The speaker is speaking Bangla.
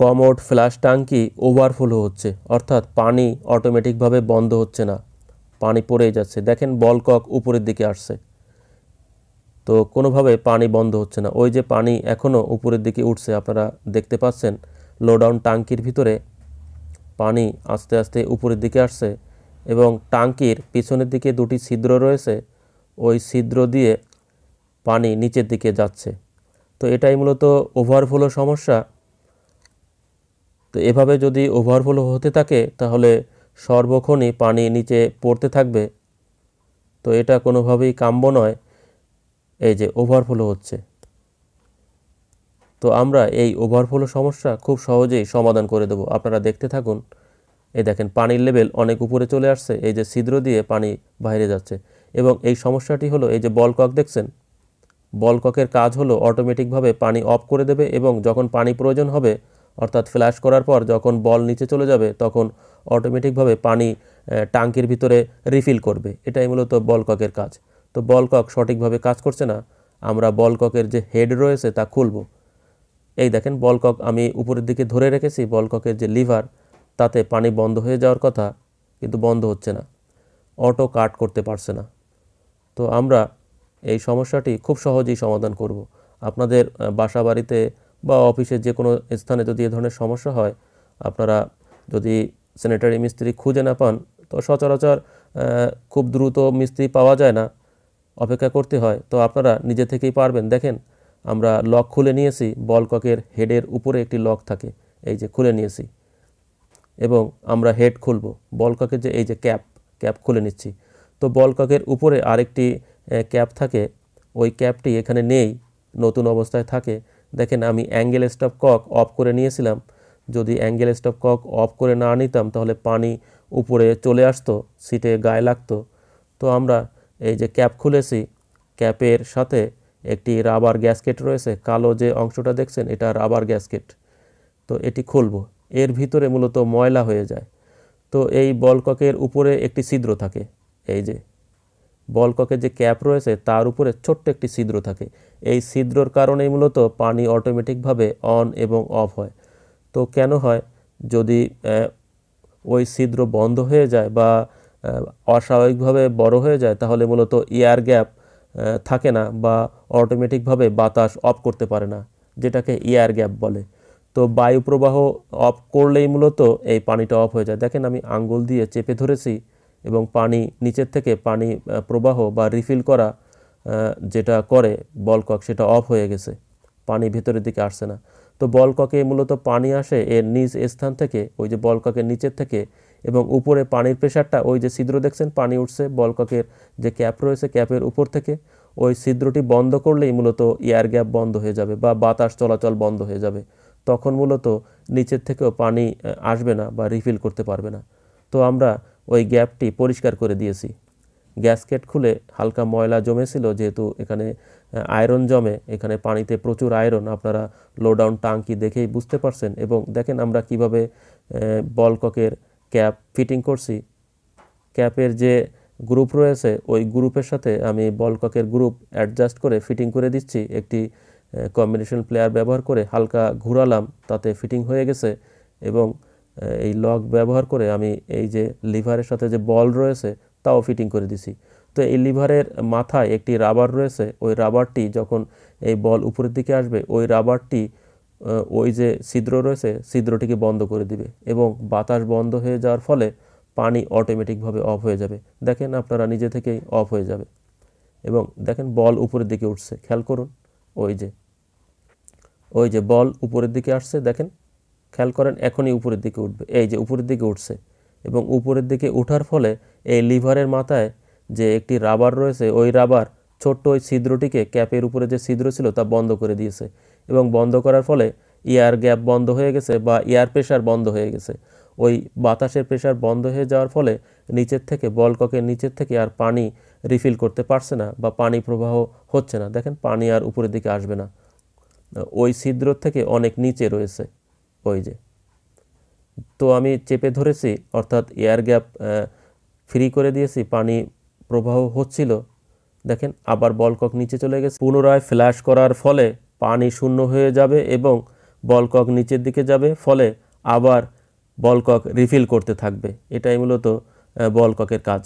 কমোড ফ্ল্যাশ ট্যাঙ্কি ওভারফ্লো হচ্ছে অর্থাৎ পানি অটোমেটিকভাবে বন্ধ হচ্ছে না পানি পড়েই যাচ্ছে দেখেন বলকক উপরের দিকে আসছে তো কোনোভাবে পানি বন্ধ হচ্ছে না ওই যে পানি এখনও উপরের দিকে উঠছে আপনারা দেখতে পাচ্ছেন লোডাউন ট্যাঙ্কির ভিতরে পানি আস্তে আস্তে উপরের দিকে আসছে এবং ট্যাঙ্কির পিছনের দিকে দুটি ছিদ্র রয়েছে ওই ছিদ্র দিয়ে পানি নিচের দিকে যাচ্ছে তো এটাই মূলত ওভারফ্লো সমস্যা তো এভাবে যদি ওভারফ্লো হতে থাকে তাহলে সর্বক্ষণই পানি নিচে পড়তে থাকবে তো এটা কোনোভাবেই কাম্য নয় এই যে ওভারফ্লো হচ্ছে তো আমরা এই ওভারফ্লো সমস্যা খুব সহজেই সমাধান করে দেব আপনারা দেখতে থাকুন এই দেখেন পানির লেভেল অনেক উপরে চলে আসছে এই যে ছিদ্র দিয়ে পানি বাইরে যাচ্ছে এবং এই সমস্যাটি হলো এই যে বলকক দেখছেন বলককের কাজ হলো অটোমেটিকভাবে পানি অফ করে দেবে এবং যখন পানি প্রয়োজন হবে অর্থাৎ ফ্ল্যাশ করার পর যখন বল নিচে চলে যাবে তখন অটোমেটিকভাবে পানি টাঙ্কির ভিতরে রিফিল করবে এটাই মূলত বলককের কাজ তো বলকক সঠিকভাবে কাজ করছে না আমরা বলককের যে হেড রয়েছে তা খুলব এই দেখেন বলকক আমি উপরের দিকে ধরে রেখেছি বলককের যে লিভার তাতে পানি বন্ধ হয়ে যাওয়ার কথা কিন্তু বন্ধ হচ্ছে না অটো কাট করতে পারছে না তো আমরা এই সমস্যাটি খুব সহজেই সমাধান করব আপনাদের বাসা বাড়িতে বা অফিসের যে কোনো স্থানে যদি এ ধরনের সমস্যা হয় আপনারা যদি স্যানিটারি মিস্ত্রি খুঁজে না পান তো সচরাচর খুব দ্রুত মিস্ত্রি পাওয়া যায় না অপেক্ষা করতে হয় তো আপনারা নিজে থেকেই পারবেন দেখেন আমরা লক খুলে নিয়েছি বলককের হেডের উপরে একটি লক থাকে এই যে খুলে নিয়েছি এবং আমরা হেড খুলব বলককের যে এই যে ক্যাপ ক্যাপ খুলে নিচ্ছি তো বলককের উপরে আরেকটি ক্যাপ থাকে ওই ক্যাপটি এখানে নেই নতুন অবস্থায় থাকে দেখেন আমি অ্যাঙ্গেল স্টপ কক অফ করে নিয়েছিলাম যদি অ্যাঙ্গেল স্টপ কক অফ করে না নিতাম তাহলে পানি উপরে চলে আসতো সিটে গায়ে লাগতো তো আমরা এই যে ক্যাপ খুলেছি ক্যাপের সাথে একটি রাবার গ্যাসকেট রয়েছে কালো যে অংশটা দেখছেন এটা রাবার গ্যাসকেট তো এটি খুলব এর ভিতরে মূলত ময়লা হয়ে যায় তো এই বলককের উপরে একটি ছিদ্র থাকে এই যে বলককে যে ক্যাপ রয়েছে তার উপরে ছোট্ট একটি ছিদ্র থাকে এই ছিদ্রর কারণেই মূলত পানি অটোমেটিকভাবে অন এবং অফ হয় তো কেন হয় যদি ওই ছিদ্র বন্ধ হয়ে যায় বা অস্বাভাবিকভাবে বড় হয়ে যায় তাহলে মূলত এয়ার গ্যাপ থাকে না বা অটোমেটিকভাবে বাতাস অফ করতে পারে না যেটাকে এয়ার গ্যাপ বলে তো বায়ু প্রবাহ অফ করলেই মূলত এই পানিটা অফ হয়ে যায় দেখেন আমি আঙ্গুল দিয়ে চেপে ধরেছি এবং পানি নিচের থেকে পানি প্রবাহ বা রিফিল করা যেটা করে বলকক সেটা অফ হয়ে গেছে পানি ভেতরের দিকে আসছে না তো বলককে মূলত পানি আসে এর নিজ স্থান থেকে ওই যে বলককের নিচের থেকে এবং উপরে পানির প্রেশারটা ওই যে ছিদ্র দেখছেন পানি উঠছে বলককের যে ক্যাপ রয়েছে ক্যাপের উপর থেকে ওই ছিদ্রটি বন্ধ করলেই মূলত এয়ার গ্যাপ বন্ধ হয়ে যাবে বা বাতাস চলাচল বন্ধ হয়ে যাবে তখন মূলত নিচের থেকেও পানি আসবে না বা রিফিল করতে পারবে না তো আমরা ওই গ্যাপটি পরিষ্কার করে দিয়েছি গ্যাসকেট খুলে হালকা ময়লা জমেছিল যেহেতু এখানে আয়রন জমে এখানে পানিতে প্রচুর আয়রন আপনারা লোডাউন টাঙ্কি দেখেই বুঝতে পারছেন এবং দেখেন আমরা কিভাবে বলককের ক্যাপ ফিটিং করছি ক্যাপের যে গ্রুপ রয়েছে ওই গ্রুপের সাথে আমি বলককের গ্রুপ অ্যাডজাস্ট করে ফিটিং করে দিচ্ছি একটি কম্বিনেশন প্লেয়ার ব্যবহার করে হালকা ঘুরালাম তাতে ফিটিং হয়ে গেছে এবং এই লক ব্যবহার করে আমি এই যে লিভারের সাথে যে বল রয়েছে তাও ফিটিং করে দিছি তো এই লিভারের মাথায় একটি রাবার রয়েছে ওই রাবারটি যখন এই বল উপরের দিকে আসবে ওই রাবারটি ওই যে ছিদ্র রয়েছে ছিদ্রটিকে বন্ধ করে দিবে এবং বাতাস বন্ধ হয়ে যাওয়ার ফলে পানি অটোমেটিকভাবে অফ হয়ে যাবে দেখেন আপনারা নিজে থেকেই অফ হয়ে যাবে এবং দেখেন বল উপরের দিকে উঠছে খেয়াল করুন ওই যে ওই যে বল উপরের দিকে আসছে দেখেন খেয়াল করেন এখনই উপরের দিকে উঠবে এই যে উপরের দিকে উঠছে এবং উপরের দিকে ওঠার ফলে এই লিভারের মাথায় যে একটি রাবার রয়েছে ওই রাবার ছোট্ট ওই ছিদ্রটিকে ক্যাপের উপরে যে ছিদ্র ছিল তা বন্ধ করে দিয়েছে এবং বন্ধ করার ফলে এয়ার গ্যাপ বন্ধ হয়ে গেছে বা এয়ার প্রেশার বন্ধ হয়ে গেছে ওই বাতাসের প্রেশার বন্ধ হয়ে যাওয়ার ফলে নিচের থেকে বলককের নিচের থেকে আর পানি রিফিল করতে পারছে না বা পানি প্রবাহ হচ্ছে না দেখেন পানি আর উপরের দিকে আসবে না ওই ছিদ্র থেকে অনেক নিচে রয়েছে ওই যে তো আমি চেপে ধরেছি অর্থাৎ এয়ার গ্যাপ ফ্রি করে দিয়েছি পানি প্রবাহ হচ্ছিল দেখেন আবার বলকক নিচে চলে গেছে পুনরায় ফ্ল্যাশ করার ফলে পানি শূন্য হয়ে যাবে এবং বলকক নিচের দিকে যাবে ফলে আবার বলকক রিফিল করতে থাকবে এটাই মূলত বলককের কাজ